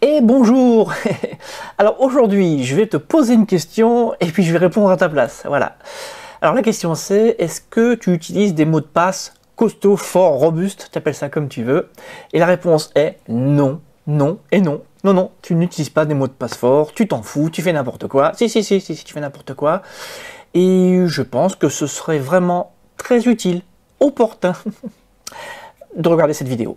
Et bonjour Alors aujourd'hui, je vais te poser une question et puis je vais répondre à ta place. Voilà. Alors la question c'est, est-ce que tu utilises des mots de passe costauds, forts, robustes, t'appelles ça comme tu veux Et la réponse est non, non et non. Non, non, tu n'utilises pas des mots de passe forts, tu t'en fous, tu fais n'importe quoi. Si, si, si, si, si, tu fais n'importe quoi. Et je pense que ce serait vraiment très utile, opportun, de regarder cette vidéo.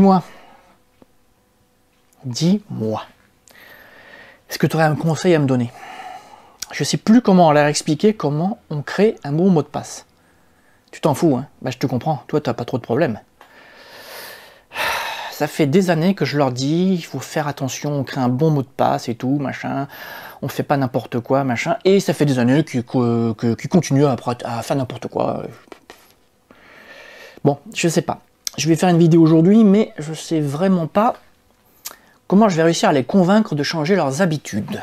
Dis-moi. Dis-moi. Est-ce que tu aurais un conseil à me donner Je ne sais plus comment leur expliquer comment on crée un bon mot de passe. Tu t'en fous, hein bah, Je te comprends. Toi, tu n'as pas trop de problèmes. Ça fait des années que je leur dis, il faut faire attention, on crée un bon mot de passe et tout, machin. On fait pas n'importe quoi, machin. Et ça fait des années qu'ils continuent à, à faire n'importe quoi. Bon, je sais pas je vais faire une vidéo aujourd'hui, mais je ne sais vraiment pas comment je vais réussir à les convaincre de changer leurs habitudes.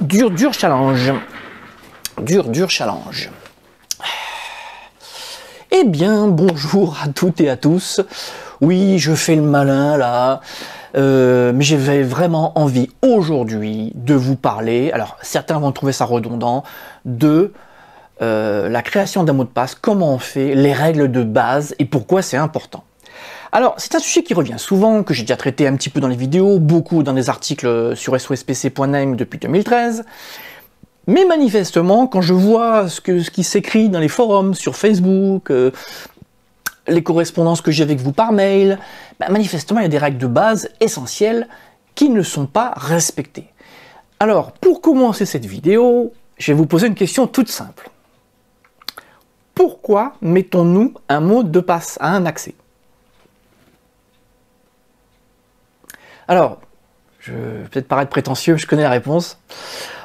Dur, dur challenge. Dur, dur challenge. Eh bien, bonjour à toutes et à tous. Oui, je fais le malin là. Euh, mais j'avais vraiment envie aujourd'hui de vous parler, alors certains vont trouver ça redondant, de euh, la création d'un mot de passe, comment on fait, les règles de base et pourquoi c'est important. Alors, c'est un sujet qui revient souvent, que j'ai déjà traité un petit peu dans les vidéos, beaucoup dans les articles sur sospc.name depuis 2013. Mais manifestement, quand je vois ce, qui s'écrit dans les forums, sur Facebook, euh, les correspondances que j'ai avec vous par mail, ben, manifestement, il y a des règles de base essentielles qui ne sont pas respectées. Alors, pour commencer cette vidéo, je vais vous poser une question toute simple pourquoi mettons-nous un mot de passe à un accès Alors, je vais peut-être paraître prétentieux, je connais la réponse.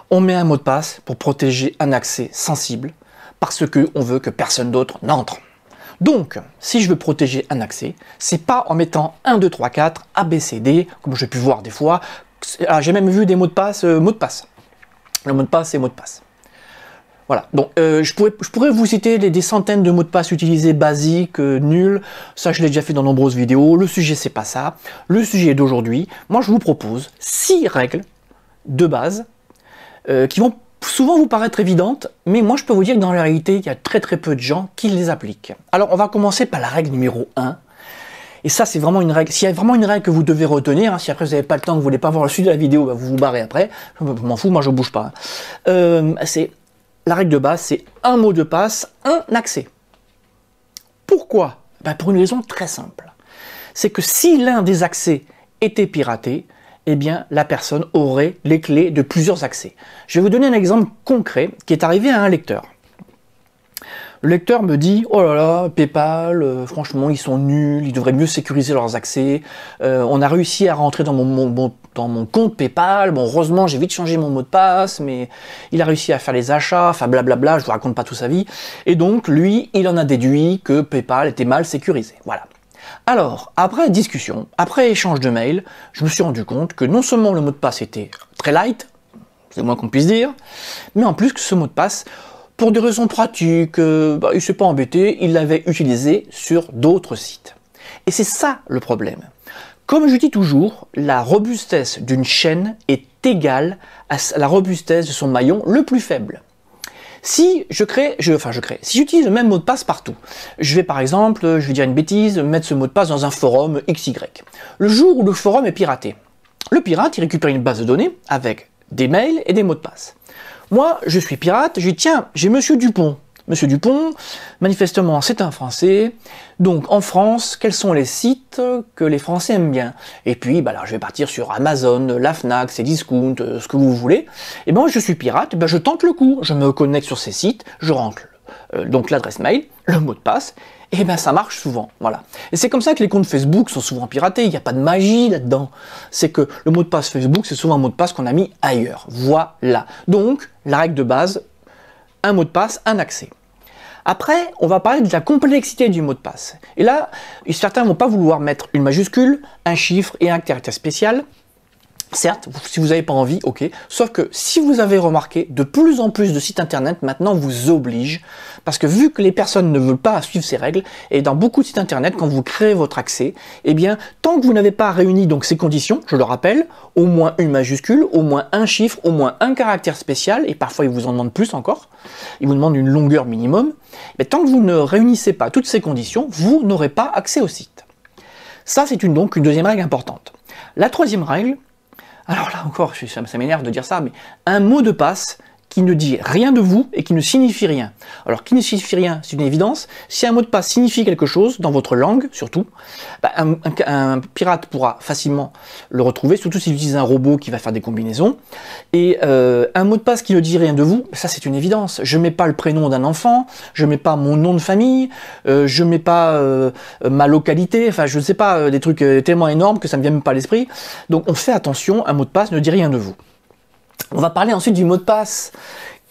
On met un mot de passe pour protéger un accès sensible parce qu'on veut que personne d'autre n'entre. Donc, si je veux protéger un accès, c'est pas en mettant 1, 2, 3, 4, ABCD, comme j'ai pu voir des fois. Ah, j'ai même vu des mots de passe, euh, mots de passe. Le mot de passe, c'est mot de passe. Voilà. Donc, euh, je, pourrais, vous citer des, centaines de mots de passe utilisés basiques, euh, nuls. Ça, je l'ai déjà fait dans nombreuses vidéos. Le sujet, c'est pas ça. Le sujet d'aujourd'hui, moi, je vous propose six règles de base euh, qui vont souvent vous paraître évidentes, mais moi, je peux vous dire que dans la réalité, il y a très très peu de gens qui les appliquent. Alors, on va commencer par la règle numéro 1. Et ça, c'est vraiment une règle. S'il y a vraiment une règle que vous devez retenir, hein, si après vous n'avez pas le temps, que vous voulez pas voir le suite de la vidéo, bah, vous vous barrez après. Je m'en fous, moi je bouge pas. Hein. c'est la règle de base, c'est un mot de passe, un accès. Pourquoi ben, Pour une raison très simple. C'est que si l'un des accès était piraté, eh bien, la personne aurait les clés de plusieurs accès. Je vais vous donner un exemple concret qui est arrivé à un lecteur. Le lecteur me dit oh là là, PayPal, euh, franchement ils sont nuls, ils devraient mieux sécuriser leurs accès. Euh, on a réussi à rentrer dans mon, dans mon compte PayPal. Bon, heureusement j'ai vite changé mon mot de passe, mais il a réussi à faire les achats, enfin blablabla. Je vous raconte pas toute sa vie. Et donc lui, il en a déduit que PayPal était mal sécurisé. Voilà. Alors, après discussion, après échange de mails, je me suis rendu compte que non seulement le mot de passe était très light, c'est le moins qu'on puisse dire, mais en plus que ce mot de passe pour des raisons pratiques, euh, bah, il ne s'est pas embêté, il l'avait utilisé sur d'autres sites. Et c'est ça le problème. Comme je dis toujours, la robustesse d'une chaîne est égale à la robustesse de son maillon le plus faible. Si je crée, enfin je crée, si j'utilise le même mot de passe partout, je vais par exemple, je vais dire une bêtise, mettre ce mot de passe dans un forum XY. Le jour où le forum est piraté, le pirate, il récupère une base de données avec des mails et des mots de passe. Moi, je suis pirate, je dis tiens, j'ai Monsieur Dupont. Monsieur Dupont, manifestement, c'est un Français. Donc, en France, quels sont les sites que les Français aiment bien Et puis, bah, je vais partir sur Amazon, la Fnac, Cdiscount, euh, ce que vous voulez. Et eh ben, je suis pirate, eh ben, je tente le coup. Je me connecte sur ces sites, je rentre euh, donc l'adresse mail, le mot de passe, et eh bien ça marche souvent. Voilà. Et c'est comme ça que les comptes Facebook sont souvent piratés, il n'y a pas de magie là-dedans. C'est que le mot de passe Facebook, c'est souvent un mot de passe qu'on a mis ailleurs. Voilà. Donc, la règle de base, un mot de passe, un accès. Après, on va parler de la complexité du mot de passe. Et là, certains ne vont pas vouloir mettre une majuscule, un chiffre et un caractère spécial. Certes, si vous n'avez pas envie, ok. Sauf que si vous avez remarqué, de plus en plus de sites internet maintenant vous obligent. Parce que vu que les personnes ne veulent pas suivre ces règles, et dans beaucoup de sites internet, quand vous créez votre accès, eh bien, tant que vous n'avez pas réuni donc ces conditions, je le rappelle, au moins une majuscule, au moins un chiffre, au moins un caractère spécial, et parfois ils vous en demandent plus encore, ils vous demandent une longueur minimum, mais tant que vous ne réunissez pas toutes ces conditions, vous n'aurez pas accès au site. Ça, c'est une, donc une deuxième règle importante. La troisième règle, alors là encore, ça, m'énerve de dire ça, mais un mot de passe qui ne dit rien de vous et qui ne signifie rien. Alors, qui ne signifie rien, c'est une évidence. Si un mot de passe signifie quelque chose, dans votre langue surtout, bah, un, pirate pourra facilement le retrouver, surtout s'il utilise un robot qui va faire des combinaisons. Et euh, un mot de passe qui ne dit rien de vous, ça c'est une évidence. Je ne mets pas le prénom d'un enfant, je ne mets pas mon nom de famille, je euh, je mets pas euh, ma localité, enfin je ne sais pas, des trucs tellement énormes que ça ne me vient même pas à l'esprit. Donc on fait attention, un mot de passe ne dit rien de vous. On va parler ensuite du mot de passe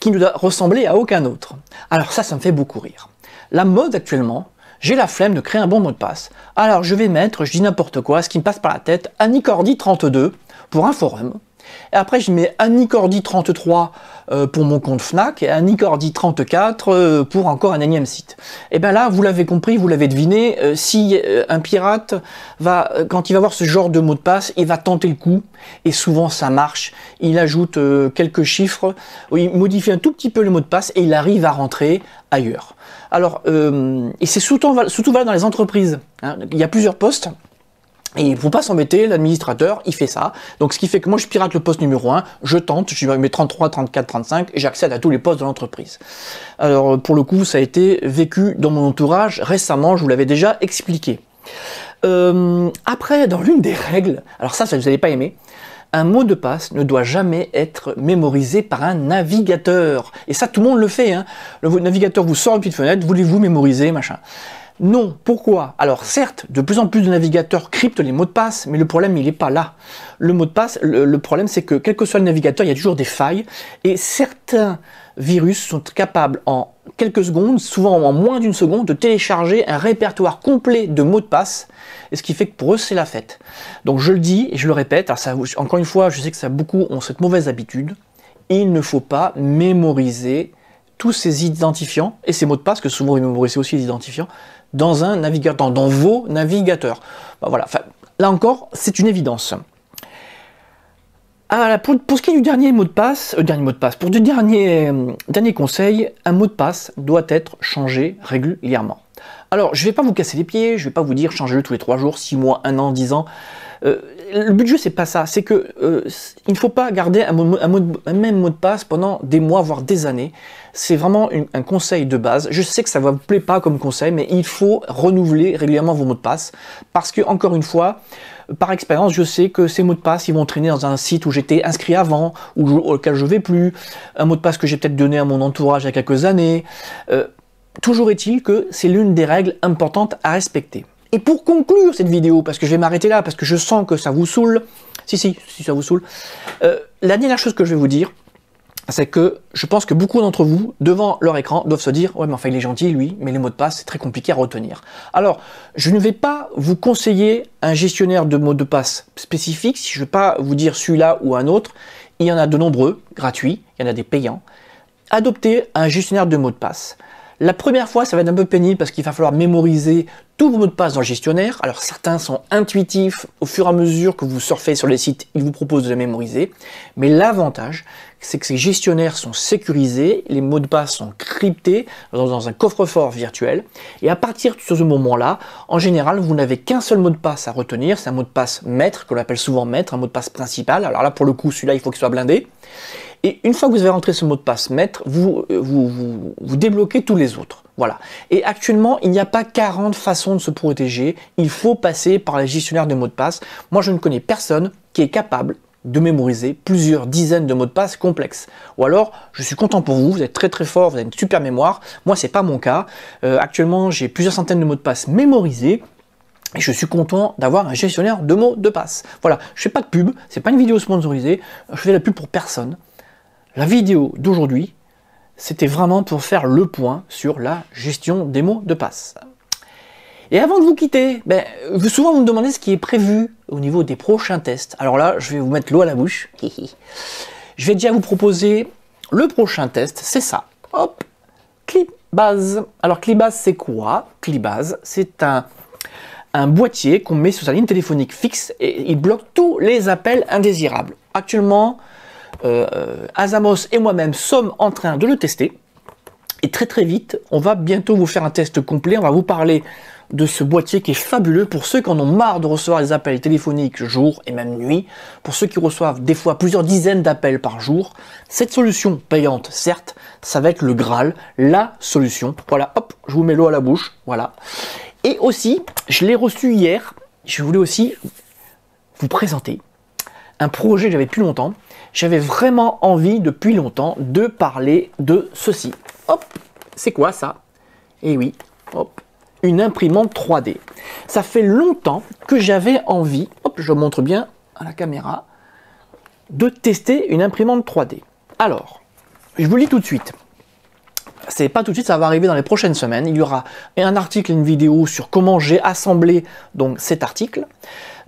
qui ne doit ressembler à aucun autre. Alors ça, ça me fait beaucoup rire. La mode actuellement, j'ai la flemme de créer un bon mot de passe. Alors je vais mettre, je dis n'importe quoi, ce qui me passe par la tête, Anicordi32 pour un forum. Et après, je mets Anicordi 33 euh, pour mon compte Fnac et Anicordi 34 euh, pour encore un énième site. Et eh bien là, vous l'avez compris, vous l'avez deviné, euh, si un pirate va, quand il va voir ce genre de mot de passe, il va tenter le coup et souvent ça marche. Il ajoute quelques chiffres, il modifie un tout petit peu le mot de passe et il arrive à rentrer ailleurs. Alors, et c'est surtout, valable dans les entreprises. Hein. Il y a plusieurs postes. Et il ne faut pas s'embêter, l'administrateur, il fait ça. Donc ce qui fait que moi je pirate le poste numéro 1, je tente, je mets 33, 34, 35 et j'accède à tous les postes de l'entreprise. Alors pour le coup, ça a été vécu dans mon entourage récemment, je vous l'avais déjà expliqué. Euh, après, dans l'une des règles, alors ça, ça vous n'allez pas aimer, un mot de passe ne doit jamais être mémorisé par un navigateur. Et ça, tout le monde le fait. Hein. Le navigateur vous sort une petite fenêtre, voulez-vous mémoriser, machin. Non, pourquoi Alors certes, de plus en plus de navigateurs cryptent les mots de passe, mais le problème il n'est pas là. Le mot de passe, le, problème c'est que quel que soit le navigateur, il y a toujours des failles et certains virus sont capables en quelques secondes, souvent en moins d'une seconde, de télécharger un répertoire complet de mots de passe, et ce qui fait que pour eux c'est la fête. Donc je le dis et je le répète, encore une fois, je sais que ça beaucoup ont cette mauvaise habitude, il ne faut pas mémoriser tous ces identifiants et ces mots de passe, que souvent ils mémorisent aussi les identifiants, dans un navigateur, dans, vos navigateurs. Bah, voilà, là encore, c'est une évidence. Ah, pour, ce qui est du dernier mot de passe, euh, dernier mot de passe, pour du dernier, euh, dernier conseil, un mot de passe doit être changé régulièrement. Alors, je ne vais pas vous casser les pieds, je ne vais pas vous dire changez-le tous les 3 jours, 6 mois, 1 an, 10 ans. Euh, le but du jeu, c'est pas ça. C'est que euh, il ne faut pas garder un, même mot de passe pendant des mois, voire des années. C'est vraiment un conseil de base. Je sais que ça ne vous plaît pas comme conseil, mais il faut renouveler régulièrement vos mots de passe. Parce que, encore une fois, par expérience, je sais que ces mots de passe, ils vont traîner dans un site où j'étais inscrit avant, ou auquel je ne vais plus, un mot de passe que j'ai peut-être donné à mon entourage il y a quelques années. Euh, toujours est-il que c'est l'une des règles importantes à respecter. Et pour conclure cette vidéo, parce que je vais m'arrêter là, parce que je sens que ça vous saoule, si si, si ça vous saoule, euh, la dernière chose que je vais vous dire, c'est que je pense que beaucoup d'entre vous, devant leur écran, doivent se dire Ouais, mais enfin, il est gentil, lui, mais les mots de passe, c'est très compliqué à retenir. Alors, je ne vais pas vous conseiller un gestionnaire de mots de passe spécifique, si je ne vais pas vous dire celui-là ou un autre. Il y en a de nombreux, gratuits, il y en a des payants. Adoptez un gestionnaire de mots de passe. La première fois, ça va être un peu pénible parce qu'il va falloir mémoriser tous vos mots de passe dans le gestionnaire. Alors certains sont intuitifs, au fur et à mesure que vous surfez sur les sites, ils vous proposent de les mémoriser. Mais l'avantage, c'est que ces gestionnaires sont sécurisés, les mots de passe sont cryptés dans un coffre-fort virtuel. Et à partir de ce moment-là, en général, vous n'avez qu'un seul mot de passe à retenir. C'est un mot de passe maître, qu'on appelle souvent maître, un mot de passe principal. Alors là, pour le coup, celui-là, il faut qu'il soit blindé. Et une fois que vous avez rentré ce mot de passe maître, vous, euh, vous, débloquez tous les autres. Voilà. Et actuellement, il n'y a pas 40 façons de se protéger. Il faut passer par les gestionnaires de mots de passe. Moi, je ne connais personne qui est capable de mémoriser plusieurs dizaines de mots de passe complexes. Ou alors, je suis content pour vous, vous êtes très très fort, vous avez une super mémoire. Moi, ce n'est pas mon cas. Euh, actuellement, j'ai plusieurs centaines de mots de passe mémorisés. Et je suis content d'avoir un gestionnaire de mots de passe. Voilà, je fais pas de pub, ce n'est pas une vidéo sponsorisée, je fais la pub pour personne. La vidéo d'aujourd'hui, c'était vraiment pour faire le point sur la gestion des mots de passe. Et avant de vous quitter, ben, souvent vous me demandez ce qui est prévu au niveau des prochains tests. Alors là, je vais vous mettre l'eau à la bouche. je vais déjà vous proposer le prochain test, c'est ça. Hop, Clibase. Alors Clibase, c'est quoi Clibase, c'est un, un boîtier qu'on met sur sa ligne téléphonique fixe et il bloque tous les appels indésirables. Actuellement, euh, Azamos et moi-même sommes en train de le tester. Et très très vite, on va bientôt vous faire un test complet. On va vous parler de ce boîtier qui est fabuleux pour ceux qui en ont marre de recevoir des appels téléphoniques jour et même nuit, pour ceux qui reçoivent des fois plusieurs dizaines d'appels par jour, cette solution payante, certes, ça va être le Graal, la solution. Voilà, hop, je vous mets l'eau à la bouche, voilà. Et aussi, je l'ai reçu hier, je voulais aussi vous présenter un projet que j'avais plus longtemps, j'avais vraiment envie depuis longtemps de parler de ceci. Hop, c'est quoi ça Eh oui, hop, une imprimante 3D. Ça fait longtemps que j'avais envie, hop, je montre bien à la caméra, de tester une imprimante 3D. Alors, je vous dis tout de suite. C'est pas tout de suite, ça va arriver dans les prochaines semaines. Il y aura un article, une vidéo sur comment j'ai assemblé donc cet article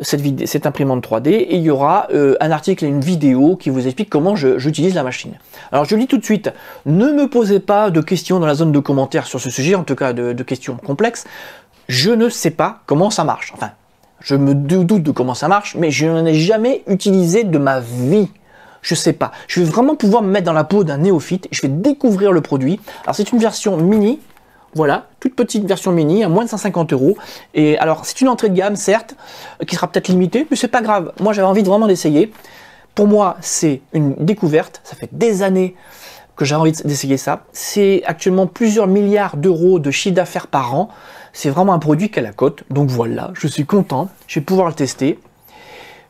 cette, imprimante 3D et il y aura euh, un article et une vidéo qui vous explique comment j'utilise la machine. Alors je dis tout de suite, ne me posez pas de questions dans la zone de commentaires sur ce sujet, en tout cas de, questions complexes. Je ne sais pas comment ça marche. Enfin, je me doute de comment ça marche, mais je n'en ai jamais utilisé de ma vie. Je ne sais pas. Je vais vraiment pouvoir me mettre dans la peau d'un néophyte. Je vais découvrir le produit. Alors c'est une version mini voilà, toute petite version mini à moins de 150 euros. Et alors, c'est une entrée de gamme, certes, qui sera peut-être limitée, mais c'est pas grave. Moi, j'avais envie de vraiment d'essayer. Pour moi, c'est une découverte. Ça fait des années que j'ai envie d'essayer ça. C'est actuellement plusieurs milliards d'euros de chiffre d'affaires par an. C'est vraiment un produit qui a la cote. Donc voilà, je suis content. Je vais pouvoir le tester.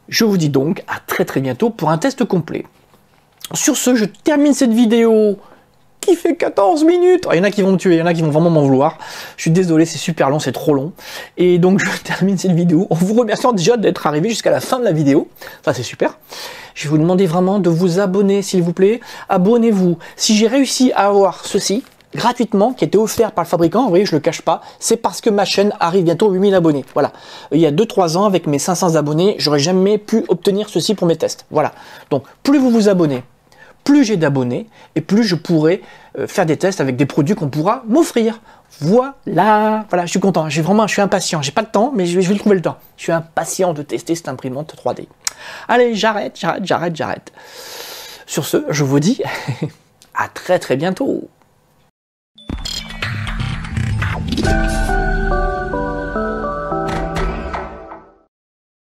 Je vous dis donc à très très bientôt pour un test complet. Sur ce, je termine cette vidéo fait 14 minutes. Ah, il y en a qui vont me tuer, il y en a qui vont vraiment m'en vouloir. Je suis désolé, c'est super long, c'est trop long. Et donc je termine cette vidéo en vous remerciant déjà d'être arrivé jusqu'à la fin de la vidéo. Ça c'est super. Je vais vous demander vraiment de vous abonner s'il vous plaît. Abonnez-vous. Si j'ai réussi à avoir ceci, gratuitement qui était offert par le fabricant, vous voyez, je le cache pas, c'est parce que ma chaîne arrive bientôt aux 8000 abonnés. Voilà. Il y a 2-3 ans, avec mes 500 abonnés, j'aurais jamais pu obtenir ceci pour mes tests. Voilà. Donc, plus vous vous abonnez, plus j'ai d'abonnés et plus je pourrai euh, faire des tests avec des produits qu'on pourra m'offrir. Voilà, voilà, je suis content, j'ai vraiment, je suis impatient, j'ai pas le temps, mais je vais, je vais trouver le temps. Je suis impatient de tester cette imprimante 3D. Allez, j'arrête, j'arrête, j'arrête, j'arrête. Sur ce, je vous dis à très très bientôt.